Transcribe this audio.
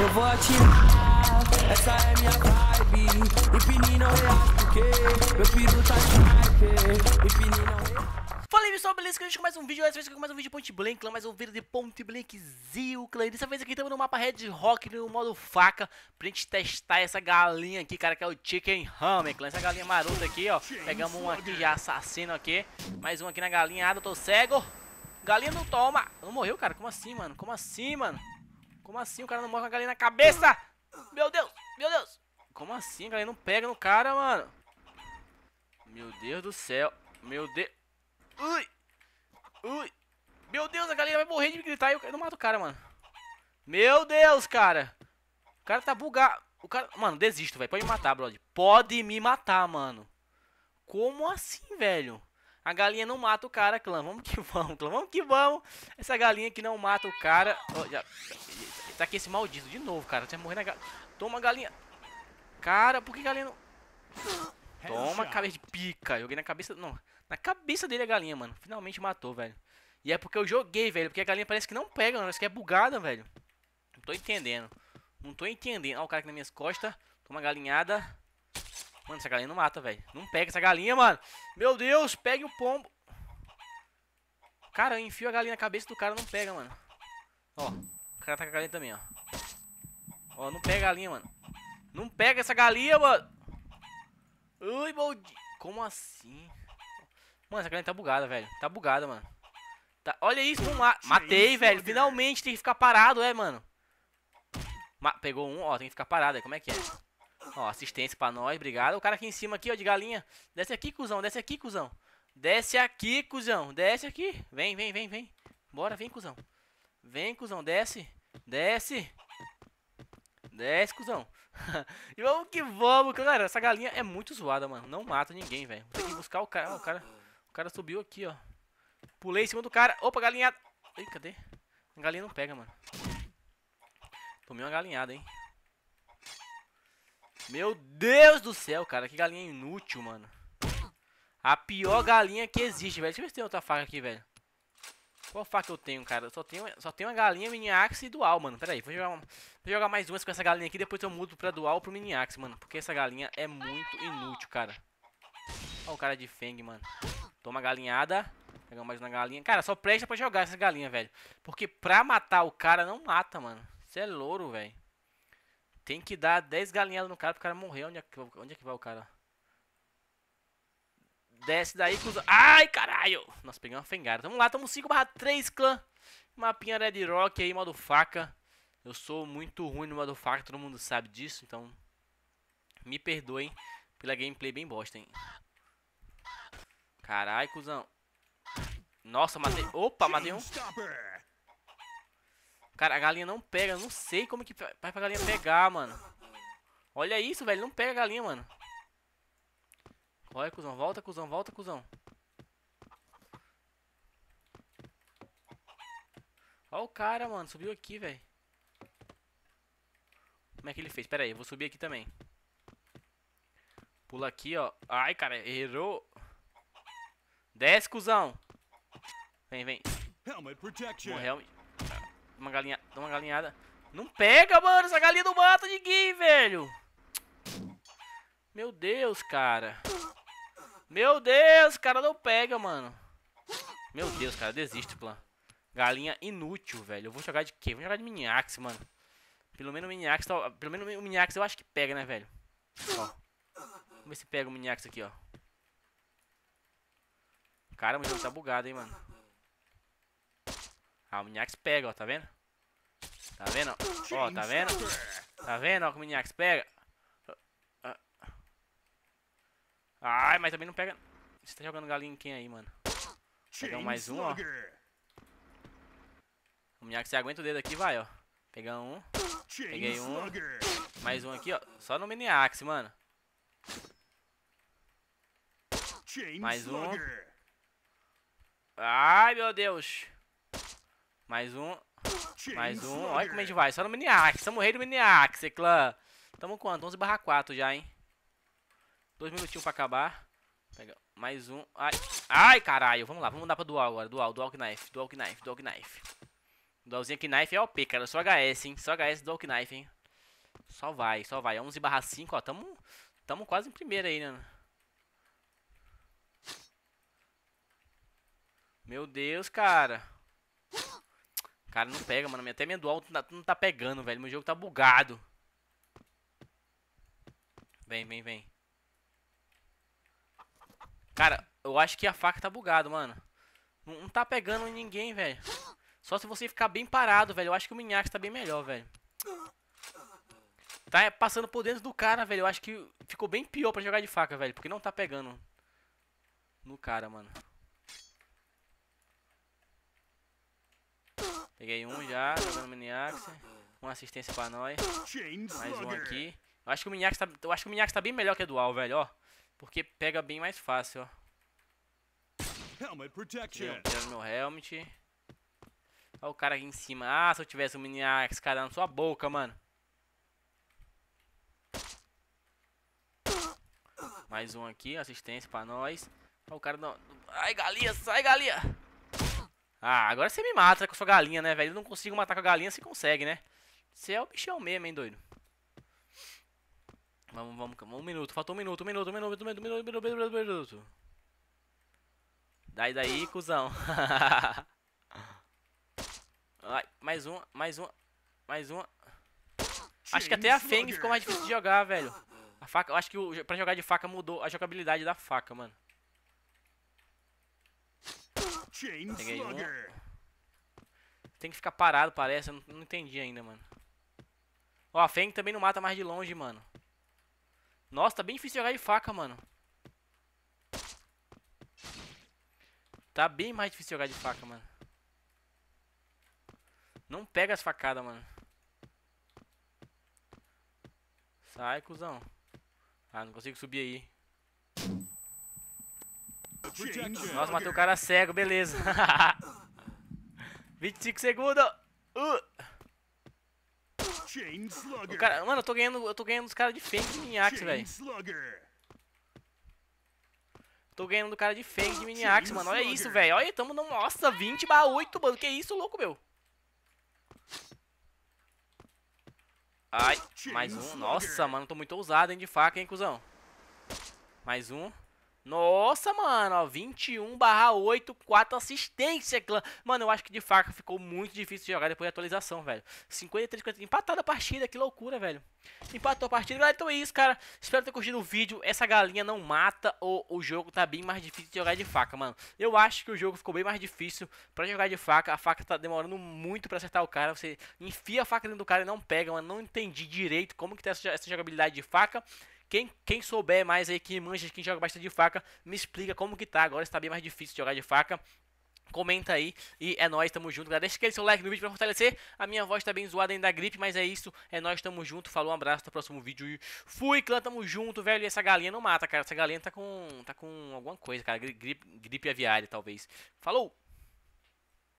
Eu vou atirar, essa é minha vibe. E Pini não porque meu peru tá sniper. E Pini não reage. Fala aí pessoal, beleza? Que a gente mais um vídeo, dessa vez com mais um vídeo de Ponte Blank, mais um vídeo de Ponte Blank Zio Clã. Dessa vez aqui estamos no mapa Red Rock, no modo faca, pra gente testar essa galinha aqui, cara, que é o Chicken Hammer, clã. Essa galinha marota aqui, ó. Pegamos um aqui já assassino aqui. Mais um aqui na galinha, eu tô cego. Galinha não toma. Não morreu, cara? Como assim, mano? Como assim, mano? Como assim o cara não morre com a galinha na cabeça? Meu Deus, meu Deus. Como assim a galinha não pega no cara, mano? Meu Deus do céu. Meu Deus. Ui. Ui. Meu Deus, a galinha vai morrer de me gritar e eu não mato o cara, mano. Meu Deus, cara. O cara tá bugado. O cara... Mano, desisto, velho. Pode me matar, brother. Pode me matar, mano. Como assim, velho? A galinha não mata o cara, clã. Vamos que vamos, clã. Vamos que vamos. Essa galinha que não mata o cara. Oh, já... Tá aqui esse maldito de novo, cara. Você vai morrer na galinha. Toma, galinha. Cara, por que galinha não... Toma, cabeça de pica. Joguei na cabeça... Não, na cabeça dele a galinha, mano. Finalmente matou, velho. E é porque eu joguei, velho. Porque a galinha parece que não pega, parece que é bugada, velho. Não tô entendendo. Não tô entendendo. Ó, o cara aqui nas minhas costas. Toma galinhada. Mano, essa galinha não mata, velho. Não pega essa galinha, mano. Meu Deus, pegue o pombo. Cara, eu enfio a galinha na cabeça do cara, não pega, mano. Ó cara tá com a galinha também, ó. Ó, não pega a galinha, mano. Não pega essa galinha, mano. Ui, baldi. Como assim? Mano, essa galinha tá bugada, velho. Tá bugada, mano. Tá... Olha isso, não ma... Matei, velho. Finalmente tem que ficar parado, é, mano. Ma... Pegou um, ó. Tem que ficar parado, é. Como é que é? Ó, assistência pra nós, obrigado. O cara aqui em cima aqui, ó, de galinha. Desce aqui, cuzão. Desce aqui, cuzão. Desce aqui, cuzão. Desce aqui. Vem, vem, vem, vem. Bora, vem, cuzão. Vem, cuzão, desce. Desce. Desce, cuzão. e vamos que vamos, galera. Essa galinha é muito zoada, mano. Não mata ninguém, velho. Tem que buscar o cara. o cara. O cara subiu aqui, ó. Pulei em cima do cara. Opa, galinhada. Ih, cadê? A galinha não pega, mano. Tomei uma galinhada, hein. Meu Deus do céu, cara. Que galinha inútil, mano. A pior galinha que existe, velho. Deixa eu ver se tem outra faca aqui, velho. Qual faca eu tenho, cara? Eu só tenho, só tenho a galinha, mini axe e dual, mano. Pera aí, vou jogar, vou jogar mais duas com essa galinha aqui, depois eu mudo pra dual pro mini axe, mano. Porque essa galinha é muito inútil, cara. Olha o cara de Feng, mano. Toma galinhada. Pegar mais uma galinha. Cara, só presta pra jogar essa galinha, velho. Porque pra matar o cara, não mata, mano. Você é louro, velho. Tem que dar 10 galinhadas no cara pro cara morrer. Onde é onde é que vai o cara? Desce daí, cuzão. Ai, caralho! Nós pegamos uma fengada. Tamo lá, tamo 5 barra 3, clã. Mapinha Red Rock aí, modo faca. Eu sou muito ruim no modo faca, todo mundo sabe disso, então... Me perdoem pela gameplay bem bosta, hein. Caralho, cuzão. Nossa, matei... Opa, matei um. Cara, a galinha não pega. Eu não sei como que vai pra galinha pegar, mano. Olha isso, velho. Não pega a galinha, mano. Olha, cuzão. Volta, cuzão. Volta, cuzão. Olha o cara, mano. Subiu aqui, velho. Como é que ele fez? Pera aí, eu vou subir aqui também. Pula aqui, ó. Ai, cara, errou. Desce, cuzão. Vem, vem. Morreu. Uma galinha... Dá uma galinhada. Não pega, mano. Essa galinha não mata ninguém, velho. Meu Deus, cara. Meu Deus, cara, não pega, mano. Meu Deus, cara, desiste, plan. Galinha inútil, velho. Eu vou jogar de quê? Vou jogar de Miniax, mano. Pelo menos o Miniax, tá, pelo menos o Miniax eu acho que pega, né, velho? Ó. Vamos ver se pega o Miniax aqui, ó. Cara, o jogo tá bugado, hein, mano. Ah, o Miniax pega, ó, tá vendo? Tá vendo? Ó, tá vendo? Tá vendo, ó, que o Miniax pega? Ai, mas também não pega... Você tá jogando galinha em quem aí, mano? Pegamos mais um, ó. O Miyagi, você aguenta o dedo aqui, vai, ó. Pegar um. Peguei um. Mais um aqui, ó. Só no mini mano. Mais um. Ai, meu Deus. Mais um. Mais um. Olha como a gente vai. Só no mini-axe. Estamos rei do mini-axe, clã. Tamo quanto? 11 barra 4 já, hein. Dois minutinhos pra acabar. Pega mais um. Ai, ai caralho. Vamos lá, vamos dar pra dual agora. Dual, dual knife, dual knife, dual knife. Dualzinho knife é OP, cara. Só HS, hein. Só HS dual knife, hein. Só vai, só vai. 11 barra 5, ó. Tamo, tamo quase em primeiro aí, né? Meu Deus, cara. Cara, não pega, mano. Até minha dual tá, não tá pegando, velho. Meu jogo tá bugado. Vem, vem, vem. Cara, eu acho que a faca tá bugada, mano. Não, tá pegando ninguém, velho. Só se você ficar bem parado, velho. Eu acho que o Minhax tá bem melhor, velho. Tá passando por dentro do cara, velho. Eu acho que ficou bem pior pra jogar de faca, velho. Porque não tá pegando no cara, mano. Peguei um já, jogando minhax, Uma assistência pra nós. Mais um aqui. Eu acho que o minhax tá, eu acho que o tá bem melhor que o Dual, velho, ó. Porque pega bem mais fácil, ó. Helmet protection. meu helmet. Olha o cara aqui em cima. Ah, se eu tivesse um mini axe, cara, na sua boca, mano. Mais um aqui, assistência pra nós. Olha o cara não... Ai, galinha, sai, galinha. Ah, agora você me mata com sua galinha, né, velho? Eu não consigo matar com a galinha, você consegue, né? Você é o bichão mesmo, hein, doido. Vamos, vamos, um minuto, faltou um minuto, um minuto, um minuto, um minuto, um minuto, um minuto, um minuto. Daí daí, cuzão. Ai, mais uma, mais uma, mais uma. Acho que até a Feng ficou mais difícil de jogar, velho. A faca, eu acho que o, pra jogar de faca mudou a jogabilidade da faca, mano. Peguei um. Tem que ficar parado, parece. Eu não, não entendi ainda, mano. Ó, a Feng também não mata mais de longe, mano. Nossa, tá bem difícil jogar de faca, mano. Tá bem mais difícil jogar de faca, mano. Não pega as facadas, mano. Sai, cuzão. Ah, não consigo subir aí. Nossa, matei o cara cego, beleza. 25 segundos. Uh. O cara, mano, eu tô ganhando, eu tô ganhando os caras de fake de miniax, velho. Tô ganhando do cara de fake de miniax, mano. Olha isso, velho. Olha, tamo no... Nossa, 20 barra 8, mano. Que isso, louco, meu. Ai, mais um. Nossa, mano, tô muito ousado, hein, de faca, hein, cuzão. Mais um. Nossa, mano, ó, 21 barra 8, 4 assistência, clã. Mano, eu acho que de faca ficou muito difícil de jogar depois da atualização, velho. 53, 53, empatada a partida, que loucura, velho. Empatou a partida, galera, então é isso, cara. Espero ter curtido o vídeo. Essa galinha não mata ou o jogo tá bem mais difícil de jogar de faca, mano. Eu acho que o jogo ficou bem mais difícil pra jogar de faca. A faca tá demorando muito pra acertar o cara. Você enfia a faca dentro do cara e não pega, mano. Não entendi direito como que tá essa jogabilidade de faca. Quem, quem souber mais aí, que manja, quem joga bastante de faca, me explica como que tá. Agora está bem mais difícil jogar de faca. Comenta aí e é nóis, tamo junto, galera. Deixa aquele seu like no vídeo pra fortalecer. A minha voz tá bem zoada ainda da gripe, mas é isso. É nóis, tamo junto. Falou, um abraço, até o próximo vídeo e fui, clã, tamo junto, velho. E essa galinha não mata, cara. Essa galinha tá com tá com alguma coisa, cara. Gripe, gripe aviária, talvez. Falou!